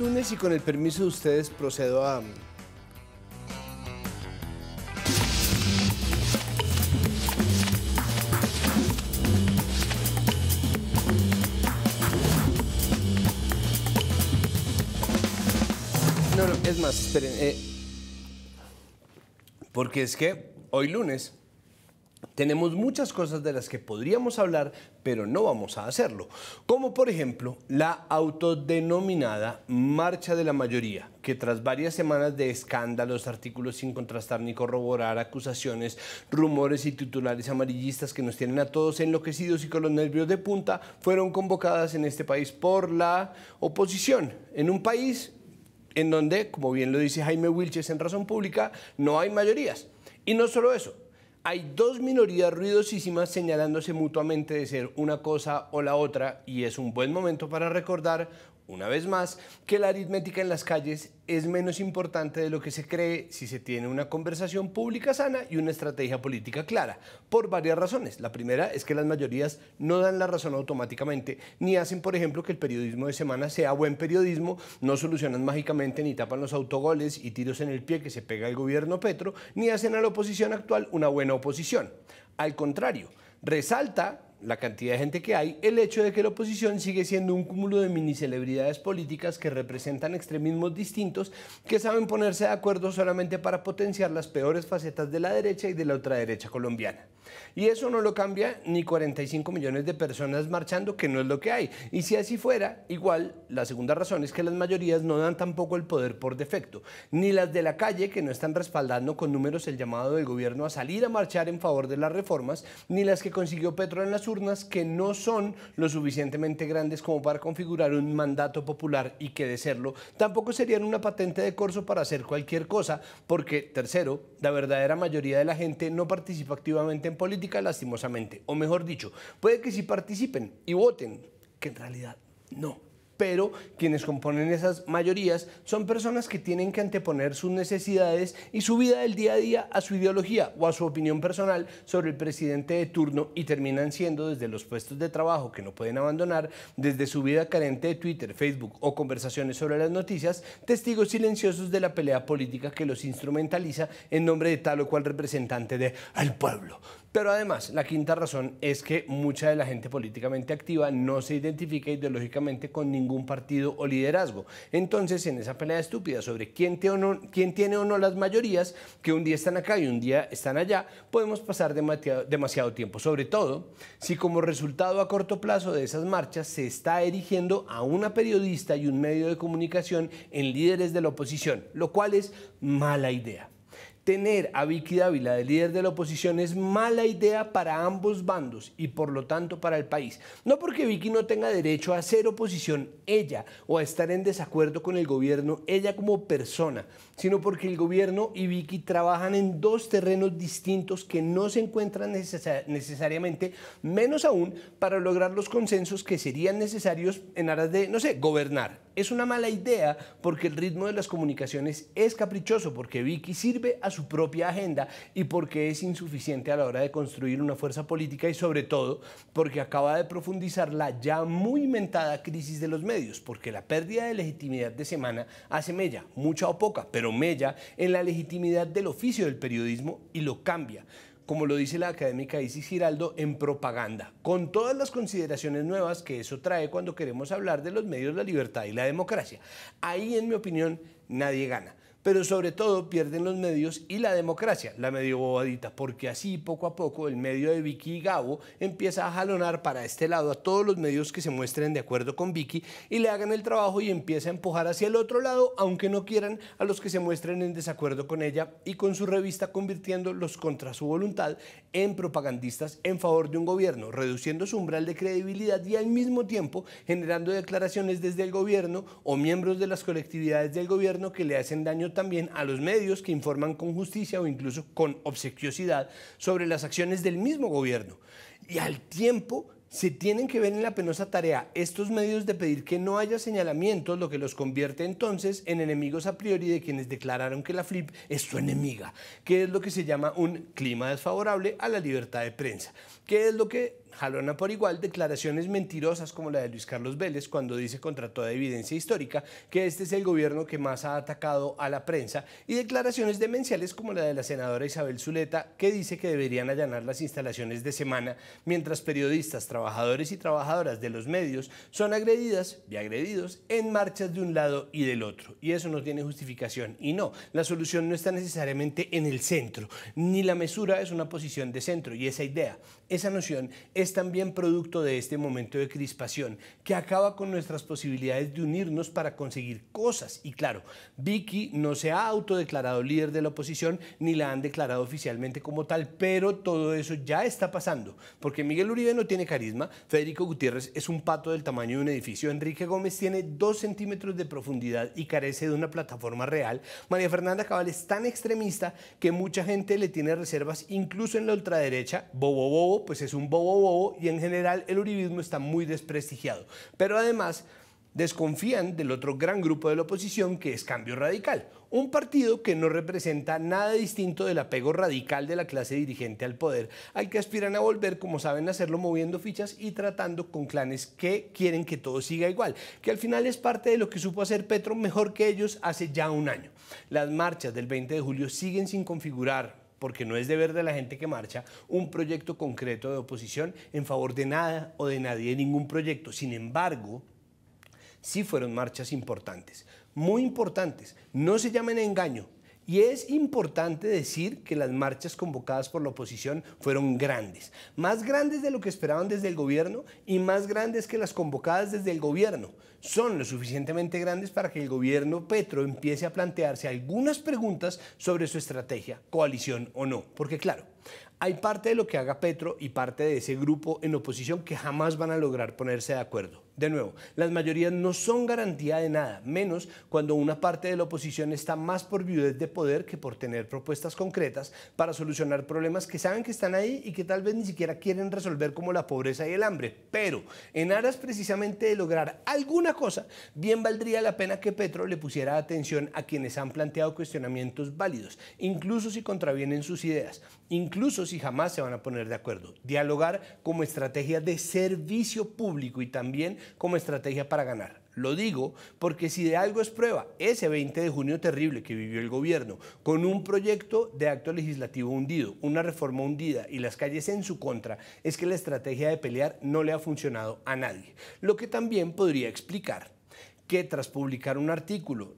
lunes y con el permiso de ustedes procedo a... No, no, es más, esperen. Eh, porque es que hoy lunes tenemos muchas cosas de las que podríamos hablar, pero no vamos a hacerlo, como por ejemplo la autodenominada Marcha de la Mayoría, que tras varias semanas de escándalos, artículos sin contrastar ni corroborar, acusaciones, rumores y titulares amarillistas que nos tienen a todos enloquecidos y con los nervios de punta, fueron convocadas en este país por la oposición, en un país en donde, como bien lo dice Jaime Wilches en Razón Pública, no hay mayorías. Y no solo eso, hay dos minorías ruidosísimas señalándose mutuamente de ser una cosa o la otra y es un buen momento para recordar una vez más, que la aritmética en las calles es menos importante de lo que se cree si se tiene una conversación pública sana y una estrategia política clara, por varias razones. La primera es que las mayorías no dan la razón automáticamente, ni hacen, por ejemplo, que el periodismo de semana sea buen periodismo, no solucionan mágicamente ni tapan los autogoles y tiros en el pie que se pega el gobierno Petro, ni hacen a la oposición actual una buena oposición. Al contrario, resalta la cantidad de gente que hay, el hecho de que la oposición sigue siendo un cúmulo de mini celebridades políticas que representan extremismos distintos que saben ponerse de acuerdo solamente para potenciar las peores facetas de la derecha y de la ultraderecha colombiana. Y eso no lo cambia ni 45 millones de personas marchando, que no es lo que hay. Y si así fuera, igual, la segunda razón es que las mayorías no dan tampoco el poder por defecto, ni las de la calle que no están respaldando con números el llamado del gobierno a salir a marchar en favor de las reformas, ni las que consiguió Petro en las que no son lo suficientemente grandes como para configurar un mandato popular y que de serlo tampoco serían una patente de corso para hacer cualquier cosa, porque tercero, la verdadera mayoría de la gente no participa activamente en política lastimosamente, o mejor dicho, puede que sí participen y voten, que en realidad no pero quienes componen esas mayorías son personas que tienen que anteponer sus necesidades y su vida del día a día a su ideología o a su opinión personal sobre el presidente de turno y terminan siendo desde los puestos de trabajo que no pueden abandonar, desde su vida carente de Twitter, Facebook o conversaciones sobre las noticias, testigos silenciosos de la pelea política que los instrumentaliza en nombre de tal o cual representante del pueblo, pero además, la quinta razón es que mucha de la gente políticamente activa no se identifica ideológicamente con ningún partido o liderazgo. Entonces, en esa pelea estúpida sobre quién tiene, o no, las mayorías, que un día están acá y un día están allá, podemos pasar demasiado, demasiado tiempo. Sobre todo si como resultado a corto plazo de esas marchas se está erigiendo a una periodista y un medio de comunicación en líderes de la oposición, lo cual es mala idea. Tener a Vicky Dávila de líder de la oposición es mala idea para ambos bandos y por lo tanto para el país. No porque Vicky no tenga derecho a hacer oposición ella o a estar en desacuerdo con el gobierno ella como persona, sino porque el gobierno y Vicky trabajan en dos terrenos distintos que no se encuentran necesariamente, menos aún para lograr los consensos que serían necesarios en aras de, no sé, gobernar es una mala idea porque el ritmo de las comunicaciones es caprichoso, porque Vicky sirve a su propia agenda y porque es insuficiente a la hora de construir una fuerza política y sobre todo porque acaba de profundizar la ya muy mentada crisis de los medios, porque la pérdida de legitimidad de Semana hace mella, mucha o poca, pero mella en la legitimidad del oficio del periodismo y lo cambia como lo dice la académica Isis Giraldo, en propaganda, con todas las consideraciones nuevas que eso trae cuando queremos hablar de los medios, la libertad y la democracia. Ahí, en mi opinión, nadie gana pero sobre todo pierden los medios y la democracia, la medio bobadita, porque así poco a poco el medio de Vicky y Gabo empieza a jalonar para este lado a todos los medios que se muestren de acuerdo con Vicky y le hagan el trabajo y empieza a empujar hacia el otro lado, aunque no quieran, a los que se muestren en desacuerdo con ella y con su revista convirtiéndolos contra su voluntad en propagandistas en favor de un gobierno, reduciendo su umbral de credibilidad y al mismo tiempo generando declaraciones desde el gobierno o miembros de las colectividades del gobierno que le hacen daño también a los medios que informan con justicia o incluso con obsequiosidad sobre las acciones del mismo gobierno. Y al tiempo se tienen que ver en la penosa tarea estos medios de pedir que no haya señalamientos, lo que los convierte entonces en enemigos a priori de quienes declararon que la FLIP es su enemiga, que es lo que se llama un clima desfavorable a la libertad de prensa, que es lo que jalona por igual declaraciones mentirosas como la de Luis Carlos Vélez cuando dice contra toda evidencia histórica que este es el gobierno que más ha atacado a la prensa y declaraciones demenciales como la de la senadora Isabel Zuleta que dice que deberían allanar las instalaciones de semana mientras periodistas, trabajadores y trabajadoras de los medios son agredidas y agredidos en marchas de un lado y del otro. Y eso no tiene justificación. Y no, la solución no está necesariamente en el centro, ni la mesura es una posición de centro y esa idea, esa noción es es también producto de este momento de crispación que acaba con nuestras posibilidades de unirnos para conseguir cosas. Y claro, Vicky no se ha autodeclarado líder de la oposición ni la han declarado oficialmente como tal, pero todo eso ya está pasando, porque Miguel Uribe no tiene carisma, Federico Gutiérrez es un pato del tamaño de un edificio, Enrique Gómez tiene dos centímetros de profundidad y carece de una plataforma real, María Fernanda Cabal es tan extremista que mucha gente le tiene reservas incluso en la ultraderecha, Bobo Bobo, pues es un Bobo Bobo, y en general el uribismo está muy desprestigiado. Pero además desconfían del otro gran grupo de la oposición que es Cambio Radical, un partido que no representa nada distinto del apego radical de la clase dirigente al poder, al que aspiran a volver como saben hacerlo moviendo fichas y tratando con clanes que quieren que todo siga igual, que al final es parte de lo que supo hacer Petro mejor que ellos hace ya un año. Las marchas del 20 de julio siguen sin configurar porque no es deber de la gente que marcha, un proyecto concreto de oposición en favor de nada o de nadie, ningún proyecto. Sin embargo, sí fueron marchas importantes, muy importantes. No se llamen engaño, y es importante decir que las marchas convocadas por la oposición fueron grandes, más grandes de lo que esperaban desde el gobierno y más grandes que las convocadas desde el gobierno. Son lo suficientemente grandes para que el gobierno Petro empiece a plantearse algunas preguntas sobre su estrategia, coalición o no. Porque claro, hay parte de lo que haga Petro y parte de ese grupo en oposición que jamás van a lograr ponerse de acuerdo. De nuevo, las mayorías no son garantía de nada, menos cuando una parte de la oposición está más por viudez de poder que por tener propuestas concretas para solucionar problemas que saben que están ahí y que tal vez ni siquiera quieren resolver como la pobreza y el hambre. Pero en aras precisamente de lograr alguna cosa, bien valdría la pena que Petro le pusiera atención a quienes han planteado cuestionamientos válidos, incluso si contravienen sus ideas incluso si jamás se van a poner de acuerdo. Dialogar como estrategia de servicio público y también como estrategia para ganar. Lo digo porque si de algo es prueba, ese 20 de junio terrible que vivió el gobierno, con un proyecto de acto legislativo hundido, una reforma hundida y las calles en su contra, es que la estrategia de pelear no le ha funcionado a nadie. Lo que también podría explicar que tras publicar un artículo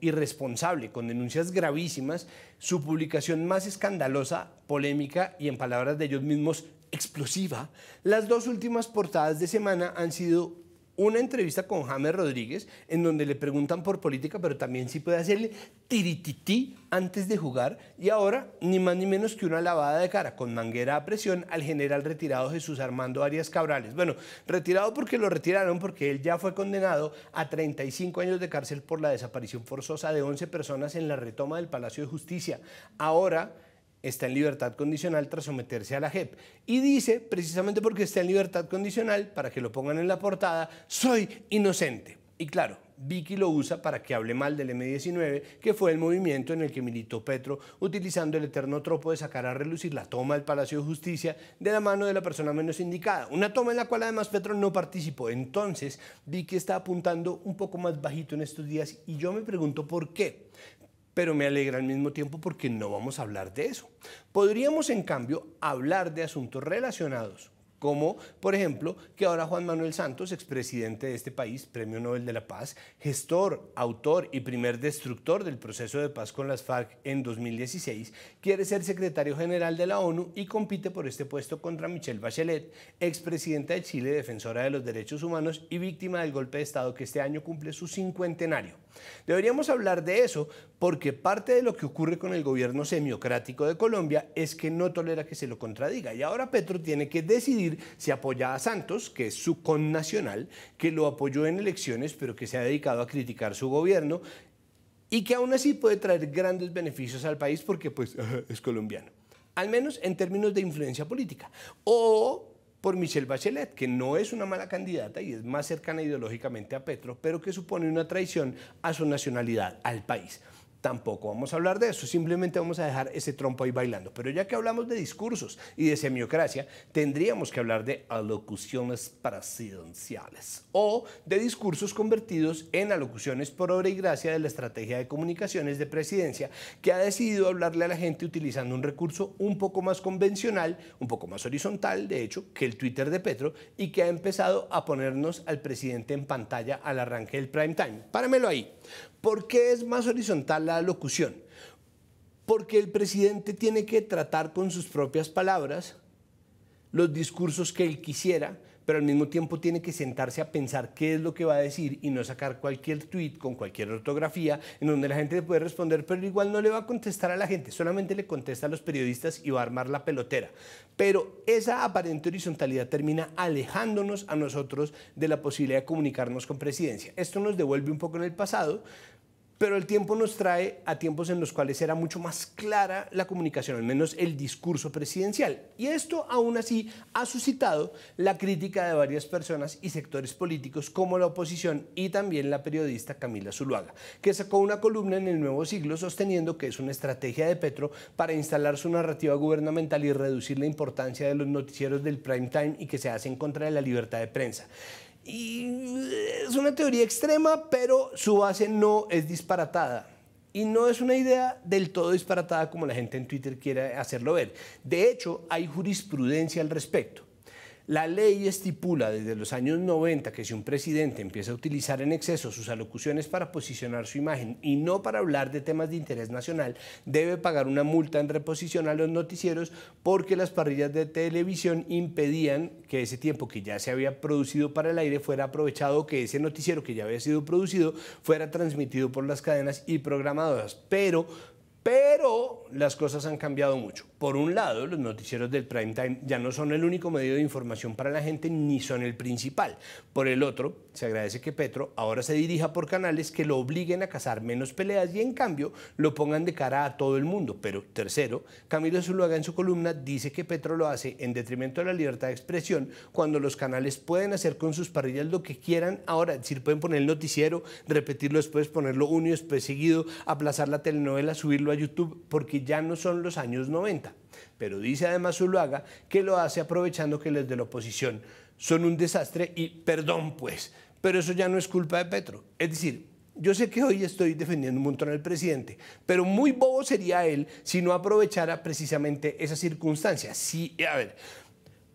irresponsable con denuncias gravísimas, su publicación más escandalosa, polémica y en palabras de ellos mismos explosiva, las dos últimas portadas de semana han sido una entrevista con James Rodríguez en donde le preguntan por política, pero también sí puede hacerle tiritití antes de jugar y ahora ni más ni menos que una lavada de cara con manguera a presión al general retirado Jesús Armando Arias Cabrales. Bueno, retirado porque lo retiraron porque él ya fue condenado a 35 años de cárcel por la desaparición forzosa de 11 personas en la retoma del Palacio de Justicia. Ahora está en libertad condicional tras someterse a la JEP. Y dice, precisamente porque está en libertad condicional, para que lo pongan en la portada, soy inocente. Y claro, Vicky lo usa para que hable mal del M19, que fue el movimiento en el que militó Petro, utilizando el eterno tropo de sacar a relucir la toma del Palacio de Justicia de la mano de la persona menos indicada, una toma en la cual además Petro no participó. Entonces, Vicky está apuntando un poco más bajito en estos días y yo me pregunto por qué pero me alegra al mismo tiempo porque no vamos a hablar de eso. Podríamos, en cambio, hablar de asuntos relacionados como por ejemplo que ahora Juan Manuel Santos, expresidente de este país, Premio Nobel de la Paz, gestor, autor y primer destructor del proceso de paz con las FARC en 2016, quiere ser secretario general de la ONU y compite por este puesto contra Michelle Bachelet, expresidenta de Chile, defensora de los derechos humanos y víctima del golpe de Estado que este año cumple su cincuentenario. Deberíamos hablar de eso porque parte de lo que ocurre con el gobierno semiocrático de Colombia es que no tolera que se lo contradiga y ahora Petro tiene que decidir se apoya a Santos, que es su connacional, que lo apoyó en elecciones, pero que se ha dedicado a criticar su gobierno y que aún así puede traer grandes beneficios al país porque pues es colombiano. Al menos en términos de influencia política. O por Michelle Bachelet, que no es una mala candidata y es más cercana ideológicamente a Petro, pero que supone una traición a su nacionalidad, al país tampoco vamos a hablar de eso, simplemente vamos a dejar ese trompo ahí bailando. Pero ya que hablamos de discursos y de semiocracia, tendríamos que hablar de alocuciones presidenciales o de discursos convertidos en alocuciones por obra y gracia de la estrategia de comunicaciones de presidencia que ha decidido hablarle a la gente utilizando un recurso un poco más convencional, un poco más horizontal, de hecho, que el Twitter de Petro y que ha empezado a ponernos al presidente en pantalla al arranque del prime time. Páramelo ahí, ¿Por qué es más horizontal la locución? Porque el presidente tiene que tratar con sus propias palabras los discursos que él quisiera, pero al mismo tiempo tiene que sentarse a pensar qué es lo que va a decir y no sacar cualquier tweet con cualquier ortografía en donde la gente le puede responder, pero igual no le va a contestar a la gente, solamente le contesta a los periodistas y va a armar la pelotera. Pero esa aparente horizontalidad termina alejándonos a nosotros de la posibilidad de comunicarnos con presidencia. Esto nos devuelve un poco en el pasado, pero el tiempo nos trae a tiempos en los cuales era mucho más clara la comunicación, al menos el discurso presidencial. Y esto aún así ha suscitado la crítica de varias personas y sectores políticos como la oposición y también la periodista Camila Zuluaga, que sacó una columna en el Nuevo Siglo sosteniendo que es una estrategia de Petro para instalar su narrativa gubernamental y reducir la importancia de los noticieros del prime time y que se hace en contra de la libertad de prensa. Y eh, es una teoría extrema, pero su base no es disparatada. Y no es una idea del todo disparatada como la gente en Twitter quiere hacerlo ver. De hecho, hay jurisprudencia al respecto. La ley estipula desde los años 90 que si un presidente empieza a utilizar en exceso sus alocuciones para posicionar su imagen y no para hablar de temas de interés nacional, debe pagar una multa en reposición a los noticieros porque las parrillas de televisión impedían que ese tiempo que ya se había producido para el aire fuera aprovechado, que ese noticiero que ya había sido producido fuera transmitido por las cadenas y programadoras. Pero, pero las cosas han cambiado mucho. Por un lado, los noticieros del prime time ya no son el único medio de información para la gente ni son el principal. Por el otro, se agradece que Petro ahora se dirija por canales que lo obliguen a cazar menos peleas y en cambio lo pongan de cara a todo el mundo. Pero tercero, Camilo Zuluaga en su columna dice que Petro lo hace en detrimento de la libertad de expresión cuando los canales pueden hacer con sus parrillas lo que quieran ahora, es decir, pueden poner el noticiero, repetirlo después, ponerlo uno y después seguido, aplazar la telenovela, subirlo a YouTube, porque ya no son los años 90. Pero dice además Zuluaga que lo hace aprovechando que los de la oposición son un desastre y perdón pues, pero eso ya no es culpa de Petro. Es decir, yo sé que hoy estoy defendiendo un montón al presidente, pero muy bobo sería él si no aprovechara precisamente esa circunstancia. Sí, a ver,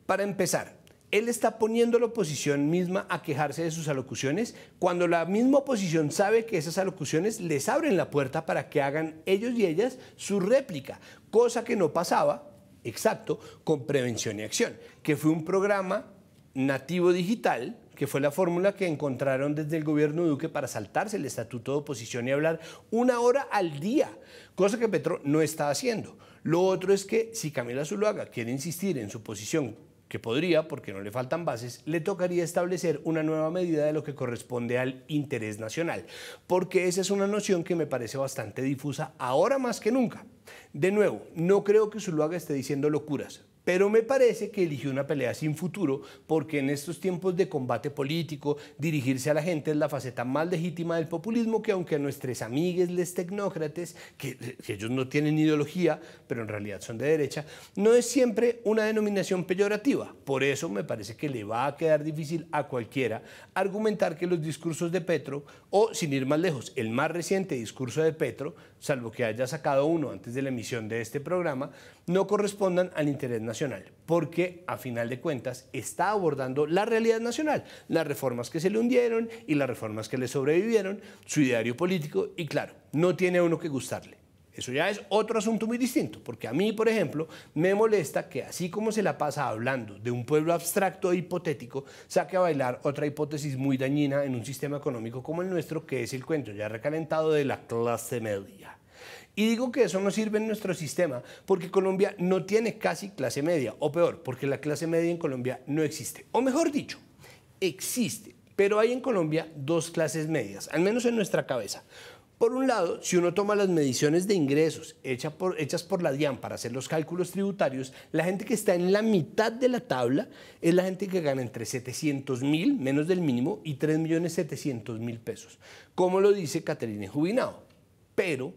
para empezar, él está poniendo a la oposición misma a quejarse de sus alocuciones cuando la misma oposición sabe que esas alocuciones les abren la puerta para que hagan ellos y ellas su réplica, cosa que no pasaba, exacto, con Prevención y Acción, que fue un programa nativo digital que fue la fórmula que encontraron desde el gobierno Duque para saltarse el estatuto de oposición y hablar una hora al día, cosa que Petro no está haciendo. Lo otro es que si Camila Zuluaga quiere insistir en su posición que podría, porque no le faltan bases, le tocaría establecer una nueva medida de lo que corresponde al interés nacional, porque esa es una noción que me parece bastante difusa ahora más que nunca. De nuevo, no creo que Zuluaga esté diciendo locuras, pero me parece que eligió una pelea sin futuro, porque en estos tiempos de combate político, dirigirse a la gente es la faceta más legítima del populismo, que aunque a nuestros amigues, les tecnócrates, que, ellos no tienen ideología, pero en realidad son de derecha, no es siempre una denominación peyorativa. Por eso me parece que le va a quedar difícil a cualquiera argumentar que los discursos de Petro, o sin ir más lejos, el más reciente discurso de Petro, salvo que haya sacado uno antes de la emisión de este programa, no correspondan al interés nacional porque a final de cuentas está abordando la realidad nacional, las reformas que se le hundieron y las reformas que le sobrevivieron, su ideario político y claro, no tiene uno que gustarle. Eso ya es otro asunto muy distinto, porque a mí, por ejemplo, me molesta que así como se la pasa hablando de un pueblo abstracto e hipotético, saque a bailar otra hipótesis muy dañina en un sistema económico como el nuestro, que es el cuento ya recalentado de la clase media. Y digo que eso no sirve en nuestro sistema porque Colombia no tiene casi clase media, o peor, porque la clase media en Colombia no existe. O mejor dicho, existe, pero hay en Colombia dos clases medias, al menos en nuestra cabeza. Por un lado, si uno toma las mediciones de ingresos hechas por, hechas por la DIAN para hacer los cálculos tributarios, la gente que está en la mitad de la tabla es la gente que gana entre 700 mil, menos del mínimo, y 3.700.000 pesos, como lo dice Caterine Jubinado. Pero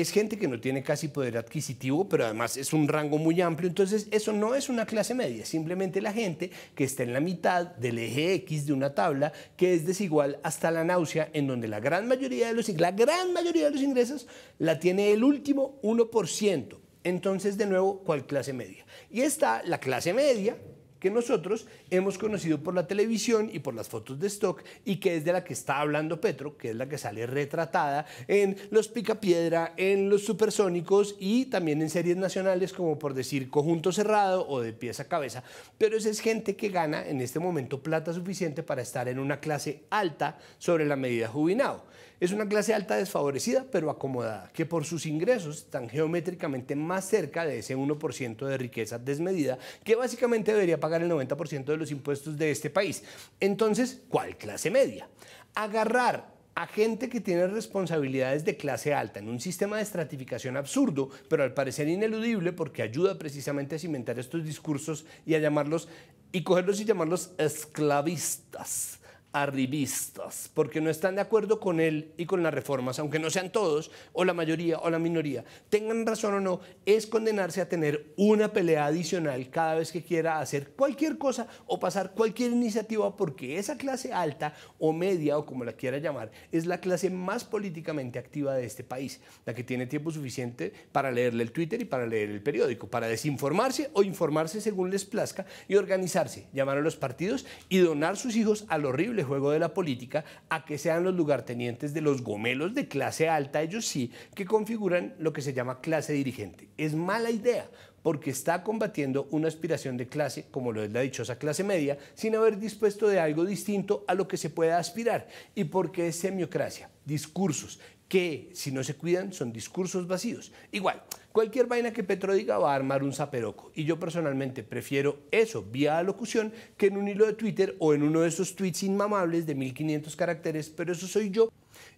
es gente que no tiene casi poder adquisitivo, pero además es un rango muy amplio. Entonces, eso no es una clase media, simplemente la gente que está en la mitad del eje X de una tabla que es desigual hasta la náusea, en donde la gran mayoría de los, la gran mayoría de los ingresos la tiene el último 1%. Entonces, de nuevo, ¿cuál clase media? Y está la clase media, que nosotros hemos conocido por la televisión y por las fotos de stock y que es de la que está hablando Petro, que es la que sale retratada en Los Picapiedra, en Los Supersónicos y también en series nacionales como por decir Conjunto Cerrado o De pieza a Cabeza. Pero esa es gente que gana en este momento plata suficiente para estar en una clase alta sobre la medida jubilado. Es una clase alta desfavorecida pero acomodada, que por sus ingresos están geométricamente más cerca de ese 1% de riqueza desmedida que básicamente debería pagar el 90% de los impuestos de este país. Entonces, ¿cuál clase media? Agarrar a gente que tiene responsabilidades de clase alta en un sistema de estratificación absurdo, pero al parecer ineludible porque ayuda precisamente a cimentar estos discursos y a llamarlos y cogerlos y llamarlos esclavistas arribistas, porque no están de acuerdo con él y con las reformas, aunque no sean todos, o la mayoría o la minoría, tengan razón o no, es condenarse a tener una pelea adicional cada vez que quiera hacer cualquier cosa o pasar cualquier iniciativa, porque esa clase alta o media, o como la quiera llamar, es la clase más políticamente activa de este país, la que tiene tiempo suficiente para leerle el Twitter y para leer el periódico, para desinformarse o informarse según les plazca y organizarse, llamar a los partidos y donar sus hijos al horrible juego de la política a que sean los lugartenientes de los gomelos de clase alta, ellos sí, que configuran lo que se llama clase dirigente. Es mala idea porque está combatiendo una aspiración de clase, como lo es la dichosa clase media, sin haber dispuesto de algo distinto a lo que se pueda aspirar, y porque es semiocracia, discursos que si no se cuidan son discursos vacíos. Igual, cualquier vaina que Petro diga va a armar un zaperoco. Y yo personalmente prefiero eso vía locución que en un hilo de Twitter o en uno de esos tweets inmamables de 1500 caracteres, pero eso soy yo.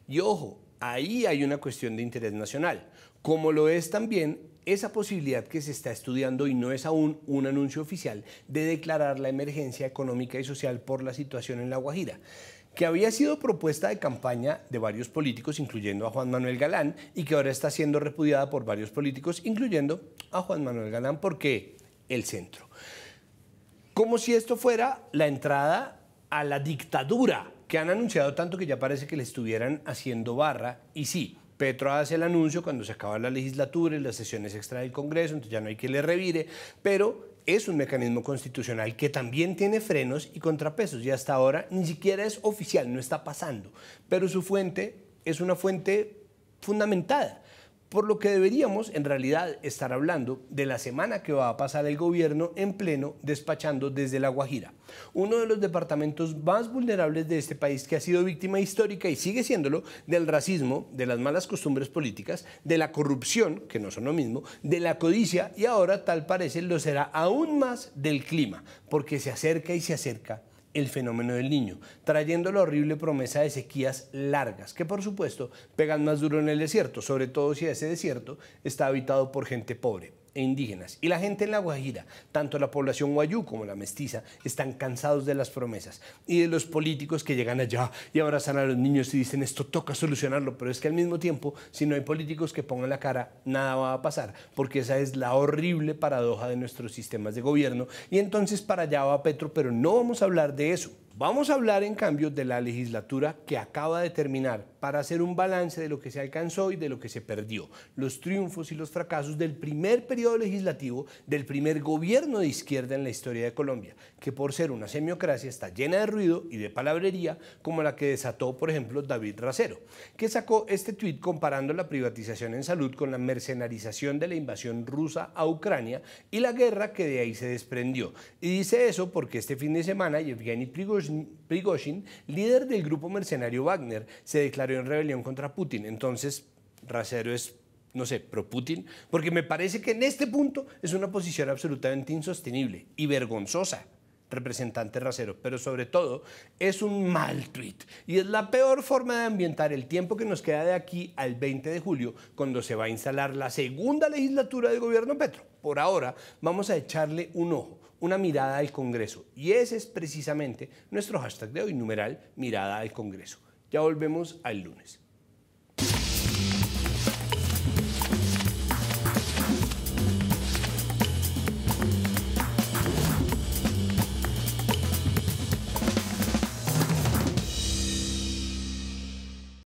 Y ojo, ahí hay una cuestión de interés nacional, como lo es también esa posibilidad que se está estudiando y no es aún un anuncio oficial de declarar la emergencia económica y social por la situación en La Guajira que había sido propuesta de campaña de varios políticos, incluyendo a Juan Manuel Galán, y que ahora está siendo repudiada por varios políticos, incluyendo a Juan Manuel Galán, porque el centro. Como si esto fuera la entrada a la dictadura que han anunciado tanto que ya parece que le estuvieran haciendo barra, y sí, Petro hace el anuncio cuando se acaba la legislatura y las sesiones extra del Congreso, entonces ya no hay que le revire, pero es un mecanismo constitucional que también tiene frenos y contrapesos y hasta ahora ni siquiera es oficial, no está pasando, pero su fuente es una fuente fundamentada por lo que deberíamos en realidad estar hablando de la semana que va a pasar el gobierno en pleno despachando desde La Guajira, uno de los departamentos más vulnerables de este país que ha sido víctima histórica y sigue siéndolo del racismo, de las malas costumbres políticas, de la corrupción, que no son lo mismo, de la codicia y ahora tal parece lo será aún más del clima, porque se acerca y se acerca el fenómeno del niño, trayendo la horrible promesa de sequías largas, que por supuesto pegan más duro en el desierto, sobre todo si ese desierto está habitado por gente pobre. E indígenas. Y la gente en La Guajira, tanto la población guayú como la mestiza, están cansados de las promesas y de los políticos que llegan allá y abrazan a los niños y dicen esto toca solucionarlo, pero es que al mismo tiempo, si no hay políticos que pongan la cara, nada va a pasar, porque esa es la horrible paradoja de nuestros sistemas de gobierno. Y entonces para allá va Petro, pero no vamos a hablar de eso. Vamos a hablar, en cambio, de la legislatura que acaba de terminar para hacer un balance de lo que se alcanzó y de lo que se perdió, los triunfos y los fracasos del primer periodo legislativo del primer gobierno de izquierda en la historia de Colombia, que por ser una semiocracia está llena de ruido y de palabrería, como la que desató, por ejemplo, David Racero, que sacó este tuit comparando la privatización en salud con la mercenarización de la invasión rusa a Ucrania y la guerra que de ahí se desprendió. Y dice eso porque este fin de semana Yevgeny Prigozhin Prigozhin, líder del grupo mercenario Wagner, se declaró en rebelión contra Putin. Entonces, Rasero es, no sé, pro Putin, porque me parece que en este punto es una posición absolutamente insostenible y vergonzosa representante rasero, pero sobre todo es un mal tweet y es la peor forma de ambientar el tiempo que nos queda de aquí al 20 de julio, cuando se va a instalar la segunda legislatura del gobierno Petro. Por ahora vamos a echarle un ojo, una mirada al Congreso y ese es precisamente nuestro hashtag de hoy, numeral mirada al Congreso. Ya volvemos al lunes.